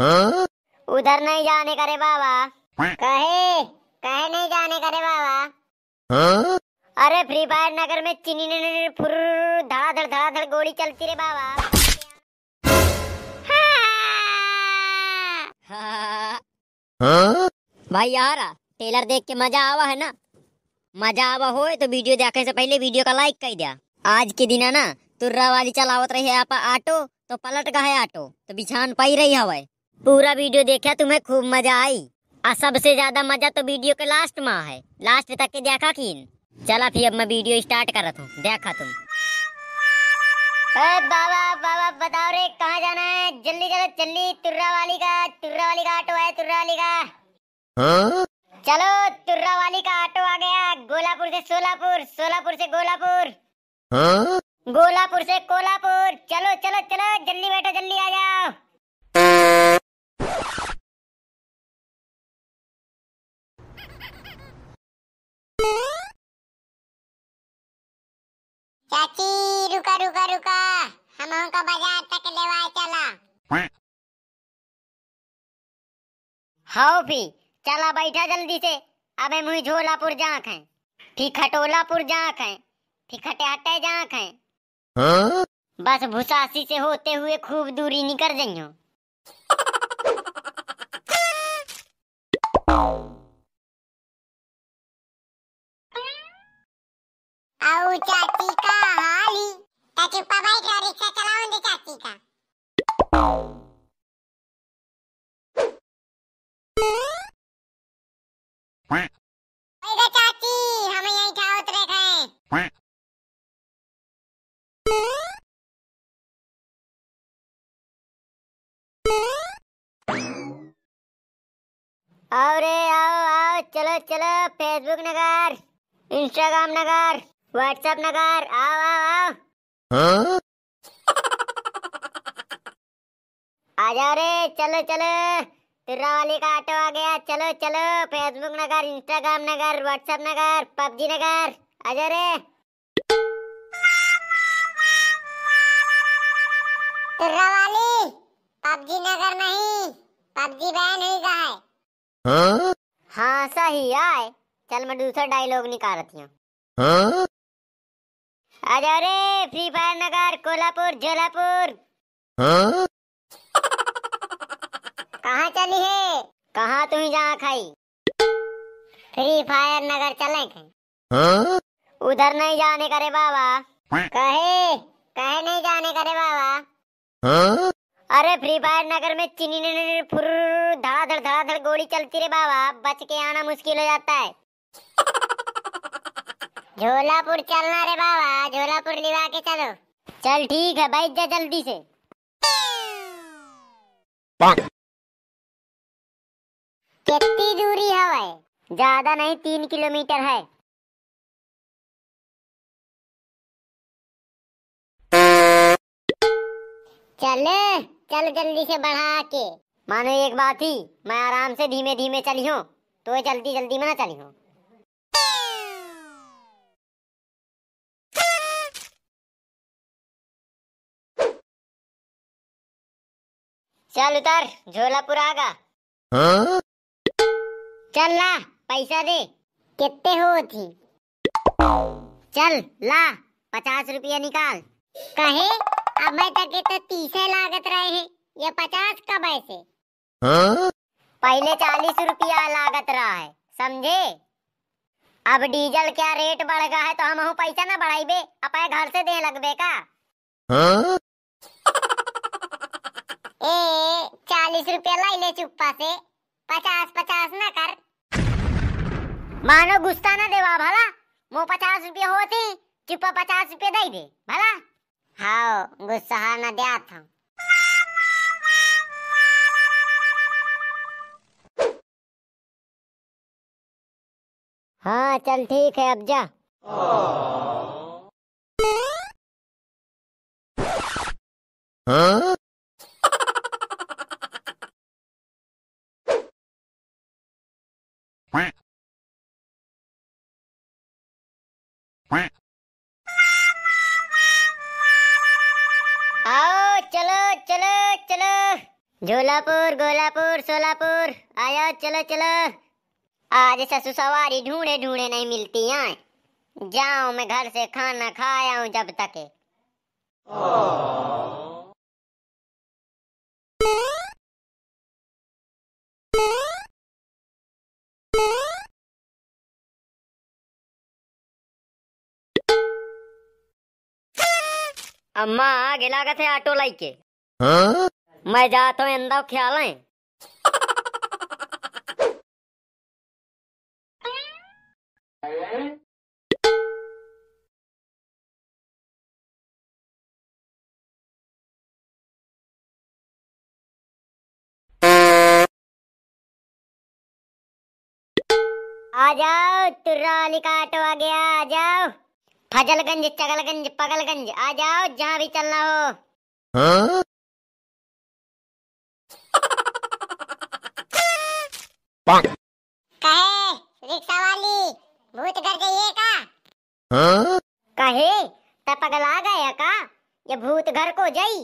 उधर नहीं जाने करे बाबा कहे कहे नहीं जाने करे बाबा अरे फ्री फायर नगर में चीनी ने फुर धड़ाधड़ धड़ाधड़ गोली चलती रे बाबा भाई यार टेलर देख के मजा आवा है ना मजा आवा हो तो वीडियो देखे से पहले वीडियो का लाइक कर दिया आज के दिन है ना तुर्रा वाली चलावत रही है आप ऑटो तो पलट गए है ऑटो तो बिछान पाई रही हवा पूरा वीडियो देखा तुम्हें खूब मजा आई और सबसे ज्यादा मजा तो वीडियो के लास्ट में है लास्ट तक के देखा कि चला फिर अब मैं वीडियो स्टार्ट रहा हूँ देखा तुम बाबा बाबा बताओ रे कहाँ जाना है जल्दी चलो जल्दी तुर्रा वाली का तुर्रा वाली का ऑटो है तुर्रा वाली का हाँ? चलो तुर्रा वाली का ऑटो आ गया गोलापुर से सोलापुर सोलापुर से गोलापुर हाँ? गोलापुर से कोलापुर चलो चलो चलो जल्दी बैठो जल्दी आ जाओ चाची रुका रुका रुका हम बाजार तक चला हाँ भी चला बैठा जल्दी से अबे मुई झोलापुर जाख है फिर खटोलापुर जाख है फिर खटेहटे जाख है बस भुसासी से होते हुए खूब दूरी निकल जाइयो आओ चाची अरे आओ आओ चलो चलो फेसबुक नगर इंस्टाग्राम नगर व्हाट्सएप नगर आओ आओ आओ आ जाओ रे चलो चलो तिर्रा वाली का ऑटो आ गया चलो चलो फेसबुक नगर इंस्टाग्राम नगर व्हाट्सएप नगर पबजी नगर अजय रे तिर्रा तो वाली पबजी नगर नहीं पबजी बैन हुई का है हाँ, हाँ सही आए चल मैं दूसरा डायलॉग निकाल रही हूँ हाँ? अजय रे फ्री फायर नगर कोल्हापुर जोलापुर हाँ? कहाँ चली है कहाँ तुम जहाँ खाई फ्री फायर नगर चले हाँ? उधर नहीं जाने करे बाबा कहे कहे नहीं जाने करे बाबा हाँ? अरे फ्री फायर नगर में चीनी धड़ाधड़ धड़ाधड़ गोली चलती रे बाबा बच के आना मुश्किल हो जाता है झोलापुर चलना रे बाबा झोलापुर लिवा के चलो चल ठीक है बैठ जा जल्दी से कितनी दूरी हवे ज्यादा नहीं तीन किलोमीटर है चले चल जल्दी से बढ़ा के मानो एक बात ही मैं आराम से धीमे धीमे चली हूँ तो जल्दी जल्दी में ना चली हूँ चल उतर झोला पुरागा हाँ? चल ला पैसा दे कितने हो थी चल ला पचास रुपया निकाल कहे अब तक तो तीसे लागत रहे हैं ये पचास कब ऐसे हाँ? पहले चालीस रुपया लागत रहा है समझे अब डीजल क्या रेट बढ़ गया है तो हम पैसा ना बढ़ाई अपने घर से दे लग बे का हाँ? ए चालीस रुपया लाई ले चुप्पा से पचास पचास ना कर मानो गुस्सा ना देवा भला मो पचास रुपया होती चुप्पा पचास रुपया दे दे भला हाँ गुस्सा ना दिया था हाँ चल ठीक है अब जा हाँ? आओ चलो चलो चलो झोलापुर गोलापुर सोलापुर आयो चलो चलो आज ससु सवारी ढूंढे ढूंढे नहीं मिलती यहाँ जाओ मैं घर से खाना खाया हूँ जब तक Oh. अम्मा आगे गिलागत है ऑटो लाइके हाँ? मैं जाता हूँ इंदा ख्याल है आ जाओ तुर्रा का ऑटो आ गया आ जाओ फजलगंज चगलगंज पगलगंज आ जाओ जहाँ भी चलना हो हाँ? कहे रिक्शा वाली भूत घर गई है का हाँ? कहे तब आ गया का ये भूत घर को जाई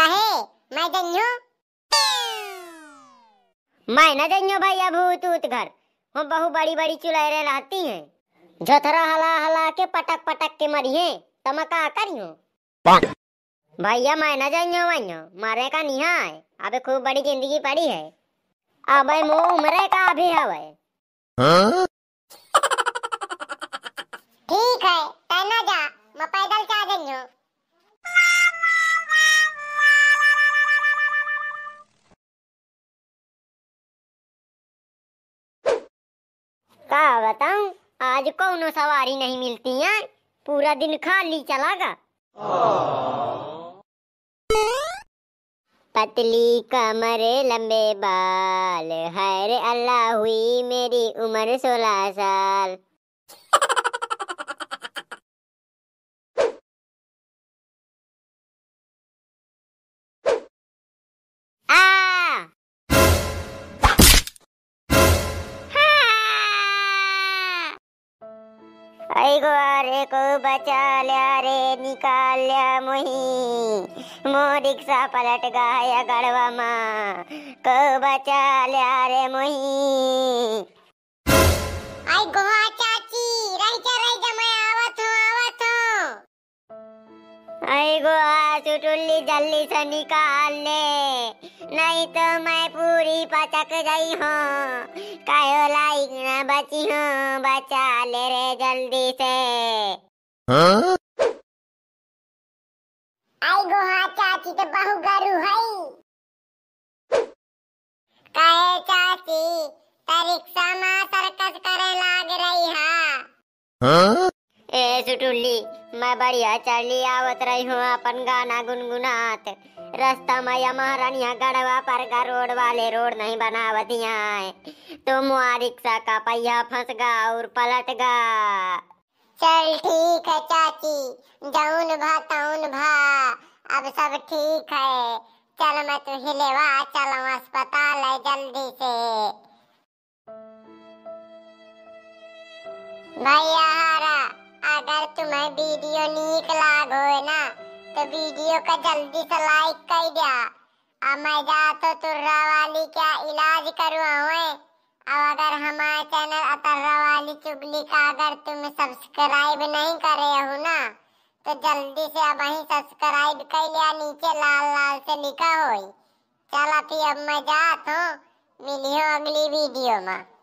कहे मैं जन्यो मैं न जन्यो भैया भूत ऊत घर हम बहु बड़ी बड़ी चुलाई रहती हैं जथरा हला हला के पटक पटक के मरिए तम का करियो भैया मैं न जाइयो वइयो मारे का निहा है अबे खूब बड़ी जिंदगी पड़ी है अबे मो उम्र का अभी हवे हाँ? ठीक है तना जा मैं पैदल जा जइयो का बताऊं आज को सवारी नहीं मिलती है पूरा दिन खाली चलागा पतली कमर लंबे बाल हर अल्लाह हुई मेरी उम्र सोलह साल अरे को बचा लिया रे निकाल लिया मुही मो रिक्शा पलट गया गड़वा माँ को बचा लिया रे मुही आई गो आएगो आज टुल्ली जल्दी से निकाल ले नहीं तो मैं पूरी पचक गई हूँ कायो लाइक न बची हूँ बचा ले रे जल्दी से हाँ? आएगो हाँ चाची तो बहु गरु है काहे चाची परीक्षा माँ सरकस करे लाग रही हा? हाँ? ए सुटुल्ली मैं बढ़िया चली आवत रही हूँ अपन गाना गुनगुनात रास्ता मैया महारानिया गढ़वा पर का रोड वाले रोड नहीं बनावत यहाँ तो मुआ रिक्शा का पहिया फंस गा और पलट गा चल ठीक है चाची जाऊन भा ताऊन भा अब सब ठीक है चल मैं तू तो हिलेवा चलो अस्पताल है जल्दी से भैया अगर तुम्हें वीडियो नीक लागो है ना तो वीडियो का जल्दी से लाइक कर दिया अब मैं जा तो तुर्रा वाली क्या इलाज करवा हुए अब अगर हमारे चैनल अतर्रा वाली चुगली का अगर तुम सब्सक्राइब नहीं कर रहे हो ना तो जल्दी से अब वहीं सब्सक्राइब कर लिया नीचे लाल लाल से लिखा हो चल अभी अब मैं जा तो मिली हूँ अगली वीडियो में